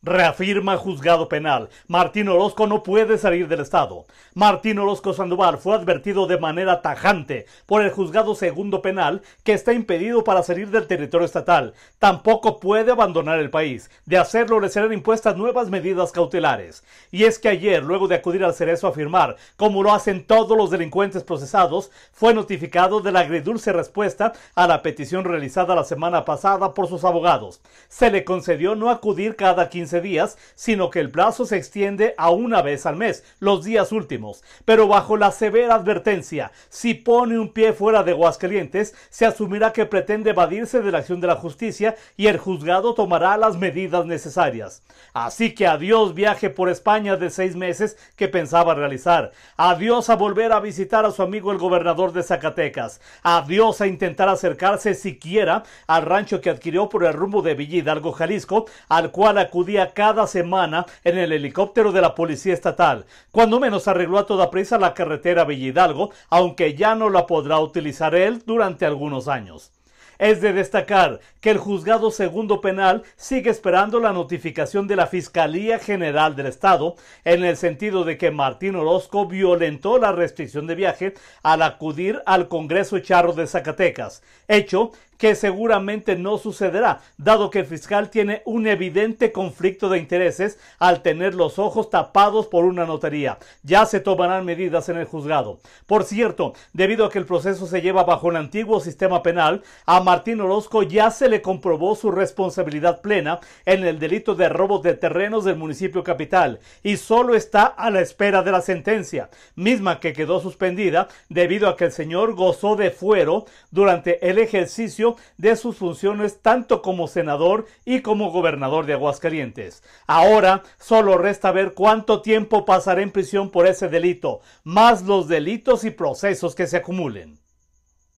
Reafirma juzgado penal. Martín Orozco no puede salir del Estado. Martín Orozco Sandoval fue advertido de manera tajante por el juzgado segundo penal que está impedido para salir del territorio estatal. Tampoco puede abandonar el país. De hacerlo le serán impuestas nuevas medidas cautelares. Y es que ayer, luego de acudir al Cerezo a firmar, como lo hacen todos los delincuentes procesados, fue notificado de la agridulce respuesta a la petición realizada la semana pasada por sus abogados. Se le concedió no acudir cada 15 días, sino que el plazo se extiende a una vez al mes, los días últimos, pero bajo la severa advertencia, si pone un pie fuera de Aguascalientes, se asumirá que pretende evadirse de la acción de la justicia y el juzgado tomará las medidas necesarias. Así que adiós viaje por España de seis meses que pensaba realizar, adiós a volver a visitar a su amigo el gobernador de Zacatecas, adiós a intentar acercarse siquiera al rancho que adquirió por el rumbo de Villa Jalisco, al cual acudía cada semana en el helicóptero de la Policía Estatal. Cuando menos arregló a toda prisa la carretera Villa Hidalgo, aunque ya no la podrá utilizar él durante algunos años. Es de destacar que el juzgado segundo penal sigue esperando la notificación de la Fiscalía General del Estado en el sentido de que Martín Orozco violentó la restricción de viaje al acudir al Congreso Charro de Zacatecas, hecho que seguramente no sucederá, dado que el fiscal tiene un evidente conflicto de intereses al tener los ojos tapados por una notaría. Ya se tomarán medidas en el juzgado. Por cierto, debido a que el proceso se lleva bajo el antiguo sistema penal, a Martín Orozco ya se le comprobó su responsabilidad plena en el delito de robo de terrenos del municipio capital y solo está a la espera de la sentencia, misma que quedó suspendida debido a que el señor gozó de fuero durante el ejercicio de sus funciones tanto como senador y como gobernador de Aguascalientes. Ahora solo resta ver cuánto tiempo pasará en prisión por ese delito, más los delitos y procesos que se acumulen.